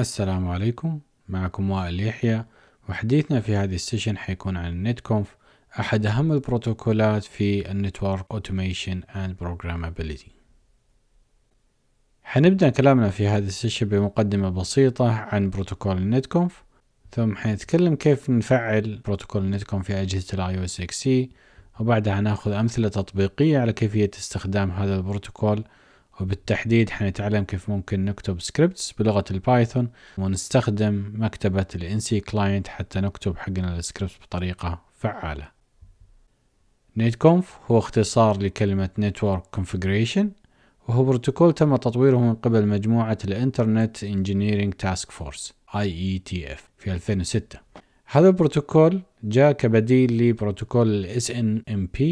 السلام عليكم معكم وائل يحيى وحديثنا في هذه السيشن حيكون عن النت كونف أحد أهم البروتوكولات في النتورك أوتوميشن أند بروجرامابيلتي حنبدأ كلامنا في هذه السيشن بمقدمة بسيطة عن بروتوكول النت كونف ثم حنتكلم كيف نفعل بروتوكول النت كونف في أجهزة الاي او اس اكس وبعدها ناخذ أمثلة تطبيقية على كيفية استخدام هذا البروتوكول وبالتحديد حنتعلم كيف ممكن نكتب سكريبتس بلغة البايثون ونستخدم مكتبة الانسي كلاينت حتى نكتب حقنا السكريبتس بطريقة فعالة كونف هو اختصار لكلمة Network Configuration وهو بروتوكول تم تطويره من قبل مجموعة الانترنت انجينيرينج تاسك فورس IETF في 2006 هذا البروتوكول جاء كبديل لبروتوكول الـ SNMP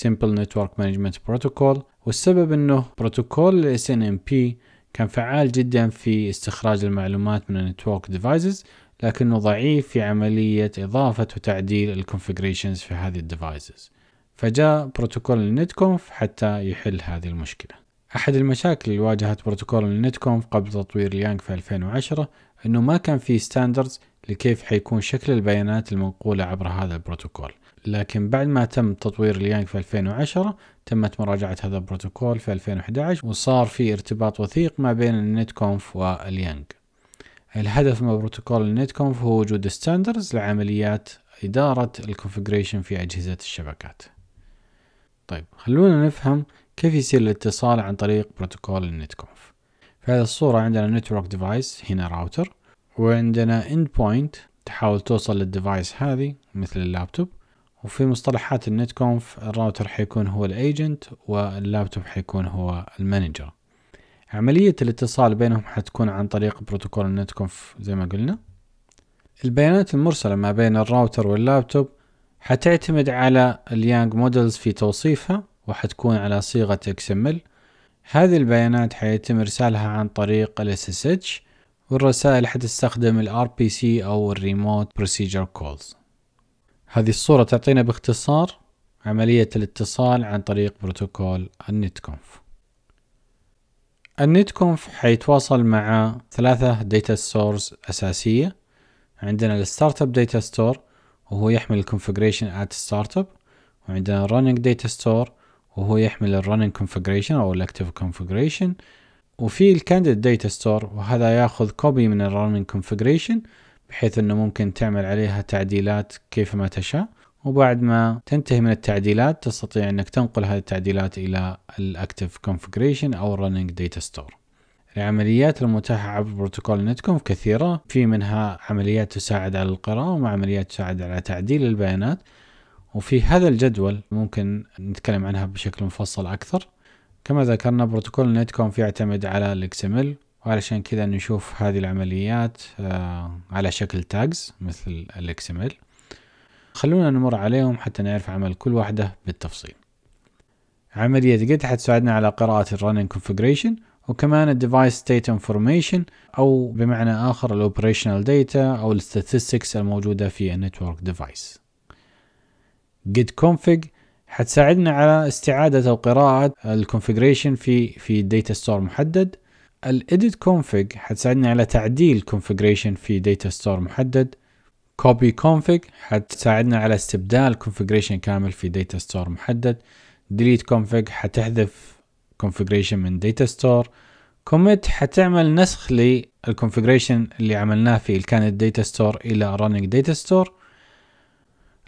Simple Network Management Protocol والسبب انه بروتوكول الـ SNMP كان فعال جدا في استخراج المعلومات من النتورك ديفايسز لكنه ضعيف في عملية إضافة وتعديل الكونفيجريشنز في هذه الديفايسز فجاء بروتوكول النتكونف حتى يحل هذه المشكلة أحد المشاكل اللي واجهت بروتوكول النتكونف قبل تطوير اليانج في 2010 أنه ما كان في ستاندردز لكيف حيكون شكل البيانات المنقولة عبر هذا البروتوكول لكن بعد ما تم تطوير اليانج في 2010 تمت مراجعة هذا البروتوكول في 2011 وصار في ارتباط وثيق ما بين النت كونف واليانج الهدف من بروتوكول النت كونف هو وجود ستاندرز لعمليات إدارة الكونفجريشن في أجهزة الشبكات طيب خلونا نفهم كيف يصير الاتصال عن طريق بروتوكول النت كونف في هذه الصورة عندنا نتورك ديفايس هنا راوتر وعندنا اند بوينت تحاول توصل للديفايس هذه مثل اللابتوب وفي مصطلحات النت كونف الراوتر حيكون هو الايجنت واللابتوب حيكون هو المانجر عملية الاتصال بينهم حتكون عن طريق بروتوكول النت كونف زي ما قلنا البيانات المرسلة ما بين الراوتر واللابتوب حتعتمد على اليانج مودلز في توصيفها وحتكون على صيغة XML هذه البيانات حيتم إرسالها عن طريق ال SSH والرسائل حتستخدم ال RPC أو ال Remote Procedure Calls هذه الصورة تعطينا باختصار عملية الاتصال عن طريق بروتوكول النت كونف النت كونف حيتواصل مع ثلاثة داتا ستورز أساسية عندنا الستارت اب داتا ستور وهو يحمل الكونفجريشن ات ستارت اب وعندنا الرننج داتا ستور وهو يحمل الرننج كونفجريشن او الاكتف كونفجريشن وفي الكانديد داتا ستور وهذا ياخذ كوبي من الرننج كونفجريشن بحيث أنه ممكن تعمل عليها تعديلات كيفما تشاء وبعد ما تنتهي من التعديلات تستطيع أنك تنقل هذه التعديلات إلى الأكتف كونفجريشن أو الرننج داتا ستور العمليات المتاحة عبر بروتوكول نتكونف كثيرة في منها عمليات تساعد على القراءة وعمليات تساعد على تعديل البيانات وفي هذا الجدول ممكن نتكلم عنها بشكل مفصل أكثر كما ذكرنا بروتوكول نتكونف يعتمد على الاكس ام ال وعلشان كذا نشوف هذه العمليات آه، على شكل تاجز مثل XML خلونا نمر عليهم حتى نعرف عمل كل واحدة بالتفصيل عملية جيت حتساعدنا على قراءة الرننج كونفجريشن وكمان الديفايس ستيت انفورميشن او بمعنى اخر الاوبريشنال داتا او الستاتستكس الموجوده في النتورك ديفايس جيت كونفج حتساعدنا على استعادة أو قراءة الكونفجريشن في في داتا ستور محدد الايديت config حتساعدنا على تعديل configuration في داتا ستور محدد copy config حتساعدنا على استبدال configuration كامل في داتا ستور محدد delete config حتحذف configuration من داتا ستور commit حتعمل نسخ للكونفجريشن اللي عملناه في كانت داتا ستور الى running داتا ستور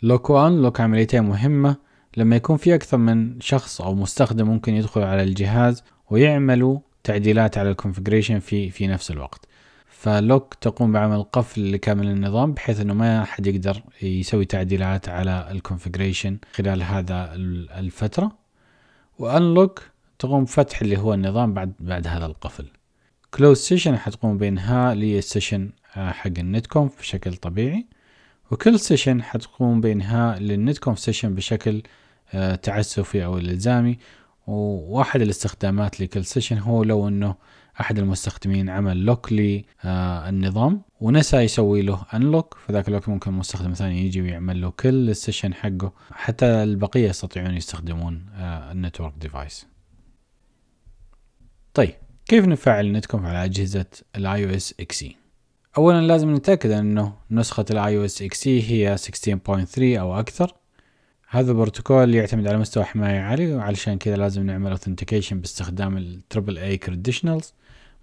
لوك وان لوك عمليتين مهمة لما يكون في أكثر من شخص أو مستخدم ممكن يدخل على الجهاز ويعملوا تعديلات على الكونفجريشن في في نفس الوقت فلوك تقوم بعمل قفل لكامل النظام بحيث انه ما حد يقدر يسوي تعديلات على الكونفجريشن خلال هذا الفتره وانلوك تقوم بفتح اللي هو النظام بعد بعد هذا القفل كلوز سيشن حتقوم بينها للسيشن آه، حق النت كونف بشكل طبيعي وكل سيشن حتقوم للنت كونف سيشن بشكل آه، تعسفي او الزامي وواحد الاستخدامات لكل سيشن هو لو انه احد المستخدمين عمل لوك للنظام آه، ونسى يسوي له انلوك فذاك الوقت ممكن مستخدم ثاني يجي ويعمل له كل السيشن حقه حتى البقيه يستطيعون يستخدمون النتورك آه، ديفايس طيب كيف نفعل نتكم على اجهزه الاي او اس اكس اي اولا لازم نتاكد انه نسخه الاي او اس اكس اي هي 16.3 او اكثر هذا البروتوكول يعتمد على مستوى حماية عالي وعلشان كذا لازم نعمل اوثنتيكيشن باستخدام التربل اي كريديشنالز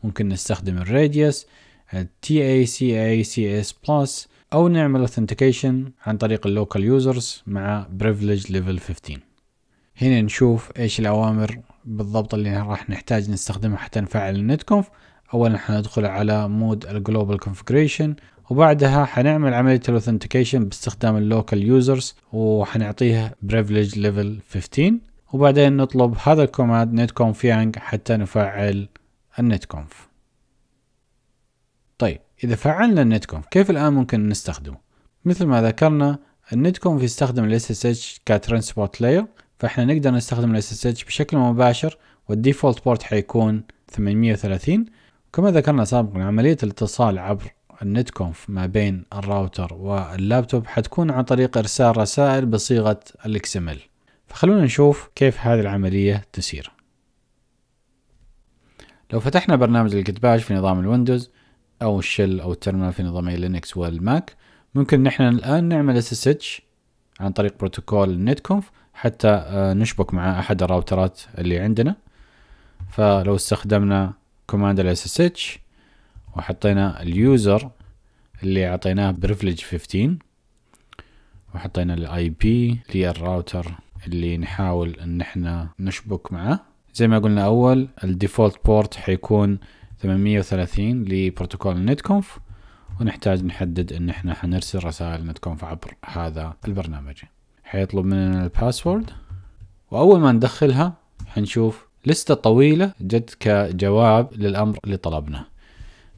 ممكن نستخدم الراديوس تي اي سي اي سي اس بلس او نعمل اوثنتيكيشن عن طريق اللوكال يوزرز مع بريفليج ليفل 15 هنا نشوف ايش الاوامر بالضبط اللي راح نحتاج نستخدمها حتى نفعل النت كونف اولا حندخل على مود الجلوبال كونفجريشن وبعدها حنعمل عملية الاوثنتيكيشن باستخدام اللوكال يوزرز وحنعطيها بريفليج ليفل 15 وبعدين نطلب هذا الكوماند نت كونفيانج حتى نفعل النت كونف طيب إذا فعلنا النت كونف كيف الآن ممكن نستخدمه؟ مثل ما ذكرنا النت كونف يستخدم ال SSH كترانسبورت لاير فإحنا نقدر نستخدم اس SSH بشكل مباشر والديفولت بورت حيكون 830 كما ذكرنا سابقا عملية الاتصال عبر النت كونف ما بين الراوتر واللابتوب حتكون عن طريق ارسال رسائل بصيغة الاكس ام ال فخلونا نشوف كيف هذه العملية تسير لو فتحنا برنامج الكتباج في نظام الويندوز او الشل او الترمينال في نظامي لينكس والماك ممكن نحن الان نعمل اتش عن طريق بروتوكول النت كونف حتى آه، نشبك مع احد الراوترات اللي عندنا فلو استخدمنا كوماند الاس اس اتش وحطينا اليوزر اللي اعطيناه بريفليج 15 وحطينا الاي بي اللي الراوتر اللي نحاول ان احنا نشبك معه زي ما قلنا اول الديفولت بورت حيكون 830 لبروتوكول نت كونف ونحتاج نحدد ان احنا حنرسل رسائل نت كونف عبر هذا البرنامج حيطلب مننا الباسورد واول ما ندخلها حنشوف لستة طويلة جت كجواب للأمر اللي طلبناه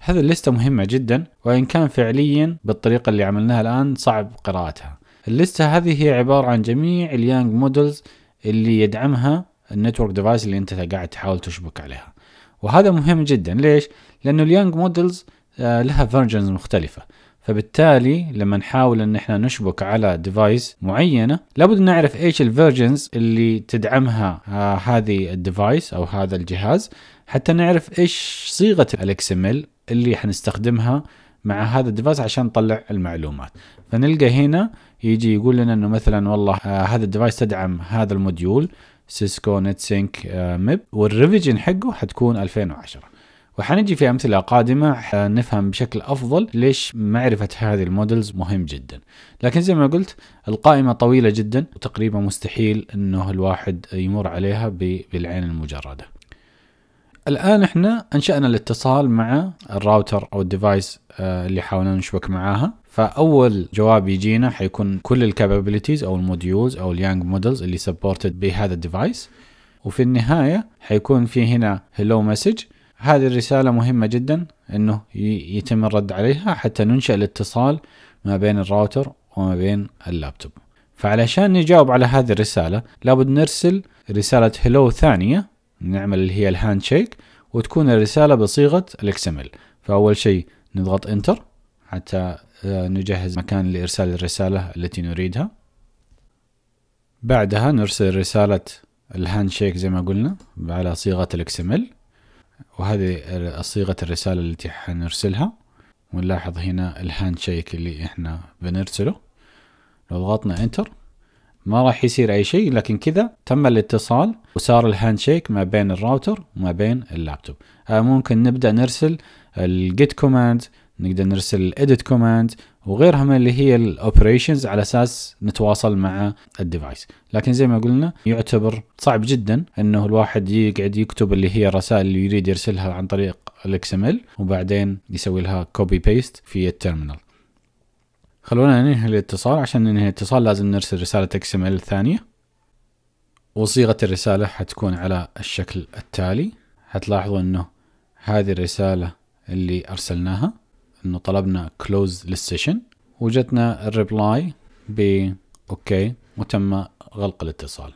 هذه اللستة مهمة جدا وإن كان فعليا بالطريقة اللي عملناها الآن صعب قراءتها اللستة هذه هي عبارة عن جميع اليانج مودلز اللي يدعمها النتورك ديفايس اللي انت قاعد تحاول تشبك عليها وهذا مهم جدا ليش؟ لأنه اليانج مودلز آه، لها فيرجنز مختلفة فبالتالي لما نحاول ان احنا نشبك على ديفايس معينه لابد نعرف ايش الفيرجنز اللي تدعمها آه هذه الديفايس او هذا الجهاز حتى نعرف ايش صيغه الاكس ام ال اللي حنستخدمها مع هذا الديفايس عشان نطلع المعلومات فنلقى هنا يجي يقول لنا انه مثلا والله آه هذا الديفايس تدعم هذا الموديول سيسكو نت سينك آه ميب والريفيجن حقه حتكون 2010 وحنجي في أمثلة قادمة نفهم بشكل أفضل ليش معرفة هذه المودلز مهم جدا لكن زي ما قلت القائمة طويلة جدا وتقريبا مستحيل أنه الواحد يمر عليها بالعين المجردة الآن احنا أنشأنا الاتصال مع الراوتر أو الديفايس آه، اللي حاولنا نشبك معاها فاول جواب يجينا حيكون كل الكابابيلتيز او الموديولز او اليانج مودلز اللي سبورتد بهذا الديفايس وفي النهايه حيكون في هنا هلو مسج هذه الرسالة مهمة جدا انه يتم الرد عليها حتى ننشئ الاتصال ما بين الراوتر وما بين اللابتوب فعلشان نجاوب على هذه الرسالة لابد نرسل رسالة هلو ثانية نعمل اللي هي الهاند شيك وتكون الرسالة بصيغة الاكسمل فأول شيء نضغط انتر حتى آه، نجهز مكان لإرسال الرسالة التي نريدها بعدها نرسل رسالة الهاند شيك زي ما قلنا على صيغة الاكسمل وهذه صيغة الرسالة التي حنرسلها ونلاحظ هنا الهاند شيك اللي احنا بنرسله لو ضغطنا انتر ما راح يصير اي شيء لكن كذا تم الاتصال وصار الهاند شيك ما بين الراوتر وما بين اللابتوب آه، ممكن نبدا نرسل الجيت كوماند نقدر نرسل الايديت كوماند وغيرها من اللي هي الاوبريشنز على اساس نتواصل مع الديفايس لكن زي ما قلنا يعتبر صعب جدا انه الواحد يقعد يكتب اللي هي الرسائل اللي يريد يرسلها عن طريق الاكس ام ال وبعدين يسوي لها كوبي بيست في التيرمينال خلونا ننهي الاتصال عشان ننهي الاتصال لازم نرسل رسالة اكس ام ال ثانية وصيغة الرسالة حتكون على الشكل التالي حتلاحظوا انه هذه الرسالة اللي ارسلناها انه طلبنا كلوز للسيشن وجتنا الريبلاي ب اوكي وتم غلق الاتصال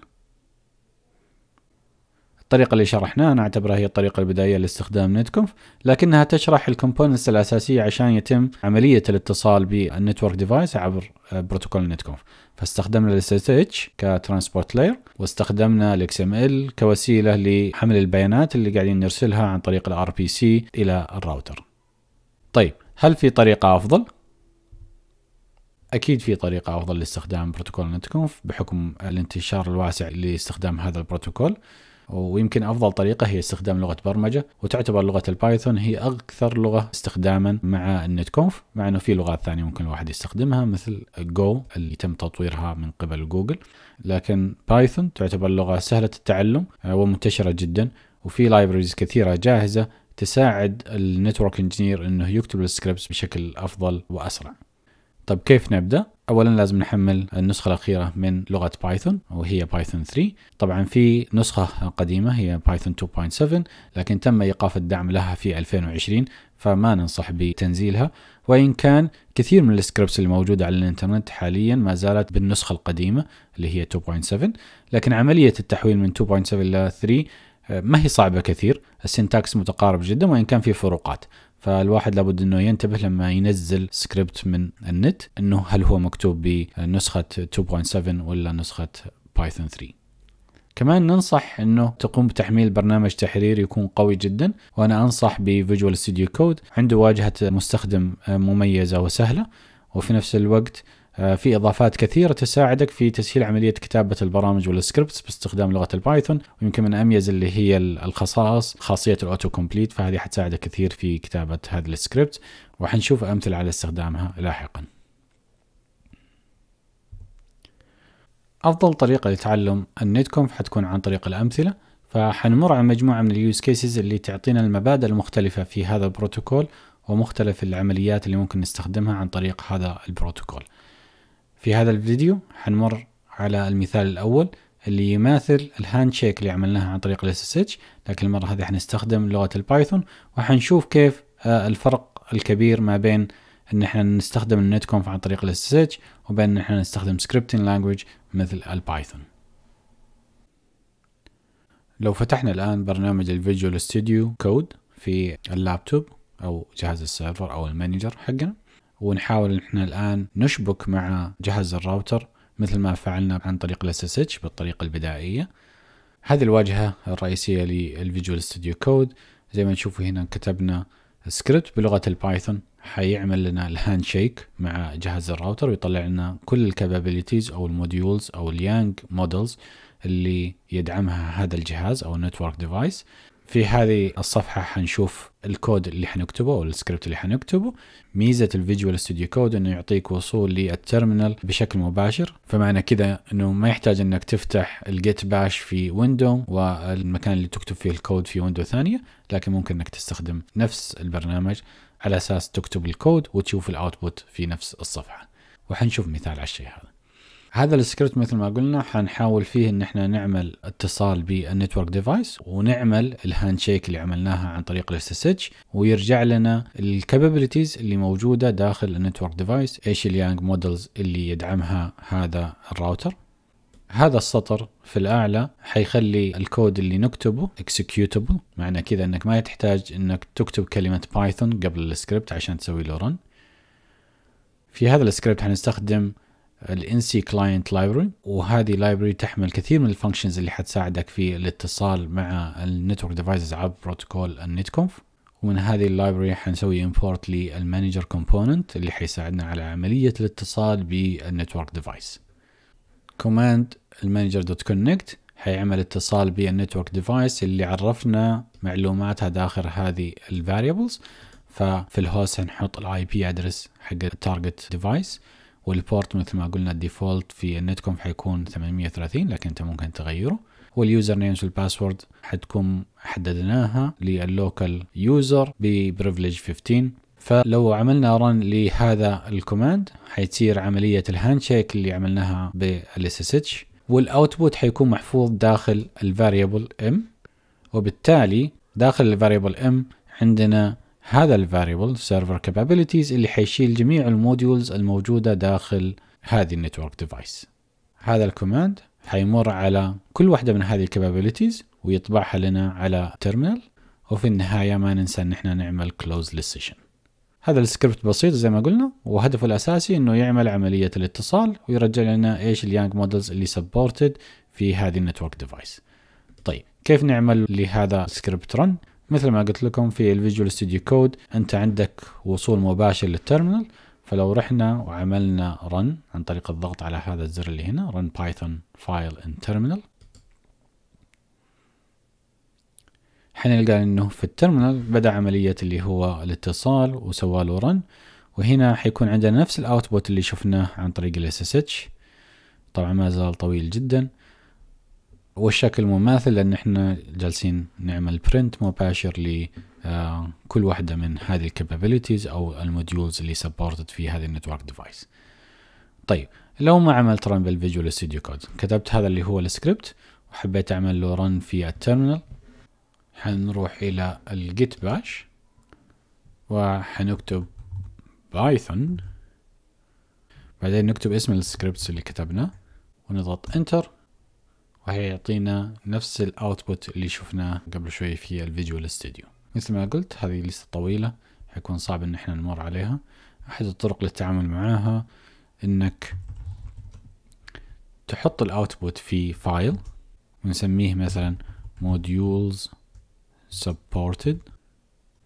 الطريقة اللي شرحناها أنا أعتبرها هي الطريقة البدائية لاستخدام نتكونف لكنها تشرح الكومبوننتس الأساسية عشان يتم عملية الاتصال بالنتورك ديفايس عبر آه، بروتوكول نتكونف فاستخدمنا الاس اس اتش كترانسبورت لاير واستخدمنا الاكس ام ال كوسيلة لحمل البيانات اللي قاعدين نرسلها عن طريق الار بي سي إلى الراوتر طيب هل في طريقة أفضل؟ أكيد في طريقة أفضل لاستخدام بروتوكول نتكونف بحكم الانتشار الواسع لاستخدام هذا البروتوكول ويمكن أفضل طريقة هي استخدام لغة برمجة وتعتبر لغة البايثون هي أكثر لغة استخداما مع النت كونف مع أنه في لغات ثانية ممكن الواحد يستخدمها مثل جو اللي تم تطويرها من قبل جوجل لكن بايثون تعتبر لغة سهلة التعلم آه، ومنتشرة جدا وفي لايبرز كثيرة جاهزة تساعد النتورك انجينير انه يكتب السكريبتس بشكل افضل واسرع طب كيف نبدا اولا لازم نحمل النسخه الاخيره من لغه بايثون وهي بايثون 3 طبعا في نسخه قديمه هي بايثون 2.7 لكن تم ايقاف الدعم لها في 2020 فما ننصح بتنزيلها وان كان كثير من السكريبتس الموجوده على الانترنت حاليا ما زالت بالنسخه القديمه اللي هي 2.7 لكن عمليه التحويل من 2.7 الى 3 ما هي صعبة كثير السنتاكس متقارب جدا وإن كان في فروقات فالواحد لابد انه ينتبه لما ينزل سكريبت من النت انه هل هو مكتوب بنسخة 2.7 ولا نسخة بايثون 3 كمان ننصح انه تقوم بتحميل برنامج تحرير يكون قوي جدا وانا انصح بفيجوال ستوديو كود عنده واجهة مستخدم مميزة وسهلة وفي نفس الوقت آه، في اضافات كثيره تساعدك في تسهيل عمليه كتابه البرامج والسكريبتس باستخدام لغه البايثون ويمكن من اميز اللي هي الخصائص خاصيه الاوتو كومبليت فهذه حتساعدك كثير في كتابه هذا السكريبت وحنشوف امثله على استخدامها لاحقا. افضل طريقه لتعلم النت كونف حتكون عن طريق الامثله فحنمر على مجموعه من اليوز كيسز اللي تعطينا المبادئ المختلفه في هذا البروتوكول ومختلف العمليات اللي ممكن نستخدمها عن طريق هذا البروتوكول. في هذا الفيديو حنمر على المثال الأول اللي يماثل الهاند شيك اللي عملناها عن طريق الاس اس لكن المرة هذه حنستخدم لغة البايثون وحنشوف كيف آه، الفرق الكبير ما بين ان احنا نستخدم النت كونف عن طريق الاس اس وبين ان احنا نستخدم سكريبتنج لانجويج مثل البايثون لو فتحنا الان برنامج الفيجوال ستوديو كود في اللابتوب او جهاز السيرفر او المانجر حقنا ونحاول احنا الان نشبك مع جهاز الراوتر مثل ما فعلنا عن طريق الاس اس اتش بالطريقه البدائيه هذه الواجهه الرئيسيه للفيجوال ستوديو كود زي ما نشوفوا هنا كتبنا سكريبت بلغه البايثون حيعمل لنا الهاند شيك مع جهاز الراوتر ويطلع لنا كل الكابابيليتيز او الموديولز او اليانج مودلز اللي يدعمها هذا الجهاز او النتورك ديفايس في هذه الصفحة حنشوف الكود اللي حنكتبه او السكريبت اللي حنكتبه ميزة الفيجوال ستوديو كود انه يعطيك وصول للترمينال بشكل مباشر فمعنى كذا انه ما يحتاج انك تفتح الجيت باش في ويندو والمكان اللي تكتب فيه الكود في ويندو ثانية لكن ممكن انك تستخدم نفس البرنامج على اساس تكتب الكود وتشوف الاوتبوت في نفس الصفحة وحنشوف مثال على الشيء هذا هذا السكريبت مثل ما قلنا حنحاول فيه ان احنا نعمل اتصال بالنتورك ديفايس ونعمل الهاند شيك اللي عملناها عن طريق الاس اس اتش ويرجع لنا الكابابيلتيز اللي موجوده داخل النتورك ديفايس ايش اليانج مودلز اللي يدعمها هذا الراوتر هذا السطر في الاعلى حيخلي الكود اللي نكتبه اكسكيوتبل معنى كذا انك ما تحتاج انك تكتب كلمه بايثون قبل السكريبت عشان تسوي له رن في هذا السكريبت حنستخدم ال NC Client Library وهذه لايبرري تحمل كثير من الفانكشنز اللي حتساعدك في الاتصال مع النتورك ديفايسز عبر بروتوكول النت كونف ومن هذه اللايبرري حنسوي امبورت للمانجر كومبوننت اللي حيساعدنا على عملية الاتصال بالنتورك ديفايس كوماند المانجر دوت كونكت حيعمل اتصال بالنتورك ديفايس اللي عرفنا معلوماتها داخل هذه الفاريبلز ففي الهوست حنحط الاي بي ادرس حق التارجت ديفايس والبورت مثل ما قلنا الديفولت في النت كوم حيكون 830 لكن انت ممكن تغيره واليوزر نيمز والباسورد حتكون حددناها لللوكال يوزر ببريفليج 15 فلو عملنا رن لهذا الكوماند حيصير عملية الهاند شيك اللي عملناها بالاس اس اتش والاوتبوت حيكون محفوظ داخل الفاريبل ام وبالتالي داخل الفاريبل ام عندنا هذا الفاريبل سيرفر capabilities اللي حيشيل جميع الموديولز الموجودة داخل هذه النتورك ديفايس هذا الكوماند حيمر على كل واحدة من هذه الكابابيلتيز ويطبعها لنا على تيرمينال وفي النهاية ما ننسى ان احنا نعمل close list session هذا السكريبت بسيط زي ما قلنا وهدفه الأساسي انه يعمل عملية الاتصال ويرجع لنا ايش اليانج مودلز اللي سبورتد في هذه النتورك ديفايس طيب كيف نعمل لهذا السكريبت رن مثل ما قلت لكم في الفيجوال ستوديو كود انت عندك وصول مباشر للترمينال فلو رحنا وعملنا رن عن طريق الضغط على هذا الزر اللي هنا رن بايثون فايل ان تيرمينال حنلقى انه في الترمينال بدا عمليه اللي هو الاتصال وسوى له رن وهنا حيكون عندنا نفس الاوتبوت اللي شفناه عن طريق الاس اس اتش طبعا ما زال طويل جدا والشكل مماثل لان احنا جالسين نعمل برنت مباشر لكل آه، واحده من هذه الكابابيلتيز او الموديولز اللي سبورتد في هذه النتورك ديفايس طيب لو ما عملت رن بالفيجوال ستوديو كود كتبت هذا اللي هو السكريبت وحبيت اعمل له رن في التيرمينال حنروح الى الجيت باش وحنكتب بايثون بعدين نكتب اسم السكريبتس اللي كتبناه ونضغط انتر يعطينا نفس الاوتبوت اللي شفناه قبل شوي في الفيجوال ستوديو مثل ما قلت هذه لسه طويلة حيكون صعب ان احنا نمر عليها احد الطرق للتعامل معاها انك تحط الاوتبوت في فايل ونسميه مثلا modules supported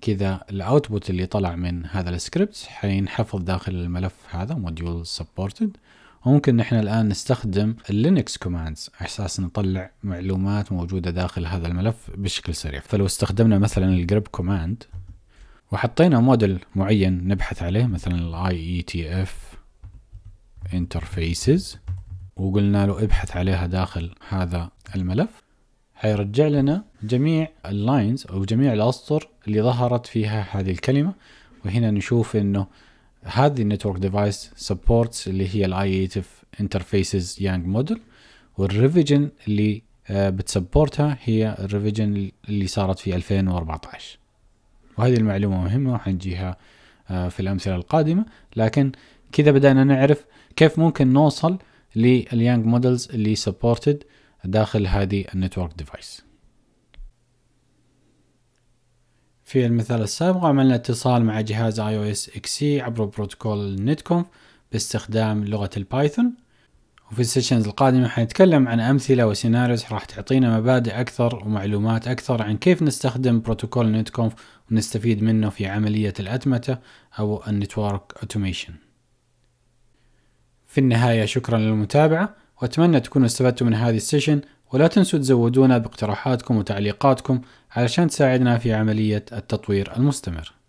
كذا الاوتبوت اللي طلع من هذا السكريبت حينحفظ داخل الملف هذا modules supported ممكن نحن الآن نستخدم اللينكس كوماندز أساس نطلع معلومات موجودة داخل هذا الملف بشكل سريع فلو استخدمنا مثلا الجريب كوماند وحطينا موديل معين نبحث عليه مثلا الـ اي e Interfaces انترفيسز وقلنا له ابحث عليها داخل هذا الملف حيرجع لنا جميع اللاينز او جميع الاسطر اللي ظهرت فيها هذه الكلمه وهنا نشوف انه هذه النتورك ديفايس سبورتس اللي هي الاي اي تف انترفيسز يانج موديل والريفيجن اللي آه، بتسبورتها هي الريفيجن اللي صارت في 2014 وهذه المعلومة مهمة وحنجيها آه، في الأمثلة القادمة لكن كذا بدأنا نعرف كيف ممكن نوصل لليانج مودلز اللي سبورتد داخل هذه النتورك ديفايس في المثال السابق عملنا اتصال مع جهاز اي او اس اكسي عبر بروتوكول نتكونف باستخدام لغة البايثون وفي السيشنز القادمة حنتكلم عن أمثلة وسيناريوز راح تعطينا مبادئ أكثر ومعلومات أكثر عن كيف نستخدم بروتوكول نتكونف ونستفيد منه في عملية الأتمتة أو النتورك أوتوميشن في النهاية شكرا للمتابعة وأتمنى تكونوا استفدتوا من هذه السيشن ولا تنسوا تزودونا باقتراحاتكم وتعليقاتكم علشان تساعدنا في عملية التطوير المستمر